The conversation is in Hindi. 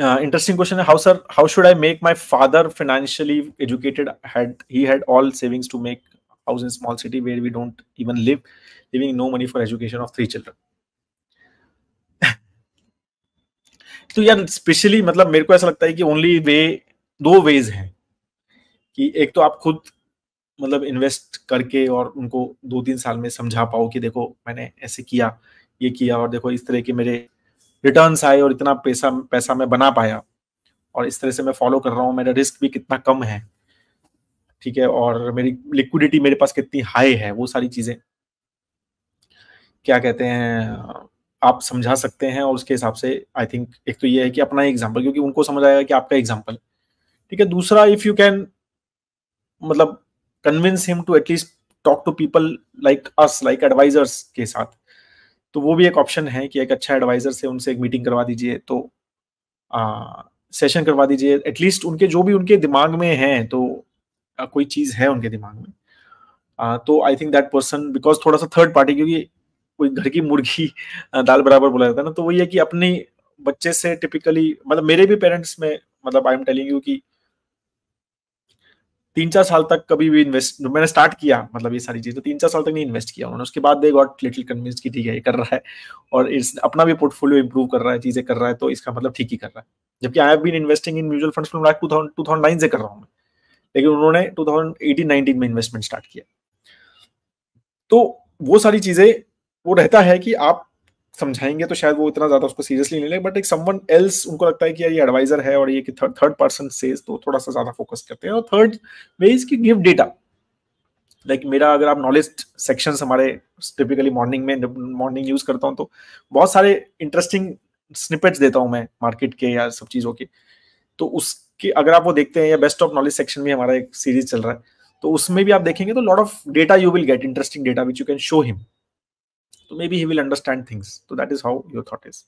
इंटरेस्टिंग क्वेश्चन है how sir how should I make my father financially educated had he had all savings to make house in small city where we don't even live living no money for education of three children तो यार स्पेशली मतलब मेरे को ऐसा लगता है कि ओनली वे दो वेज हैं कि एक तो आप खुद मतलब इन्वेस्ट करके और उनको दो तीन साल में समझा पाओ कि देखो मैंने ऐसे किया ये किया और देखो इस तरह के मेरे रिटर्न्स आए और इतना पैसा पैसा मैं बना पाया और इस तरह से मैं फॉलो कर रहा हूँ मेरा रिस्क भी कितना कम है ठीक है और मेरी लिक्विडिटी मेरे पास कितनी हाई है वो सारी चीज़ें क्या कहते हैं आप समझा सकते हैं और उसके हिसाब से आई थिंक एक तो ये है कि अपना एग्जाम्पल क्योंकि उनको समझ आएगा कि आपका एग्जाम्पल ठीक है दूसरा इफ़ यू कैन मतलब convince him to at least talk to people like us like advisors के साथ तो वो भी एक ऑप्शन है कि एक अच्छा एडवाइजर से उनसे एक मीटिंग करवा दीजिए तो सेशन करवा दीजिए एटलीस्ट उनके जो भी उनके दिमाग में है तो आ, कोई चीज़ है उनके दिमाग में आ, तो I think that person because थोड़ा सा थर्ड पार्टी क्योंकि कोई घर की मुर्गी दाल बराबर बोला जाता है ना तो वही है कि अपने बच्चे से टिपिकली मतलब मेरे भी पेरेंट्स में मतलब आई एम टेलिंग यू की तीन चार साल तक कभी भी इन्वेस्ट मैंने स्टार्ट किया मतलब ये सारी चीज़ तो तीन चार साल तक नहीं इन्वेस्ट किया उन्होंने उसके बाद दे गॉट लिटिल कन्विंस की ठीक है ये कर रहा है और इस अपना भी पोर्टफोलियो इंप्रूव कर रहा है चीज़ें कर रहा है तो इसका मतलब ठीक ही कर रहा है जबकि I have been investing in mutual funds from two thousand two nine से कर रहा हूँ मैं लेकिन उन्होंने टू थाउजेंड एटीन नाइनटीन में इन्वेस्टमेंट स्टार्ट किया तो वो सारी चीज़ें वो रहता है कि आप समझाएंगे तो शायद वो इतना ज्यादा उसको सीरियसली नहीं ले बट एक समवन एल्स उनको लगता है कि ये एडवाइजर है और ये कि थर्ड पर्सन सेज तो थोड़ा सा ज्यादा फोकस करते हैं और थर्ड वे इज की गिव डेटा लाइक like मेरा अगर आप नॉलेज सेक्शंस हमारे टिपिकली मॉर्निंग में मॉर्निंग यूज करता हूँ तो बहुत सारे इंटरेस्टिंग स्निपेट्स देता हूँ मैं मार्केट के या सब चीज़ों के तो उसके अगर आप वो देखते हैं या बेस्ट ऑफ नॉलेज सेक्शन में हमारा एक सीरीज चल रहा है तो उसमें भी आप देखेंगे तो lot of data you will get interesting data which you can show him maybe he will understand things so that is how your thought is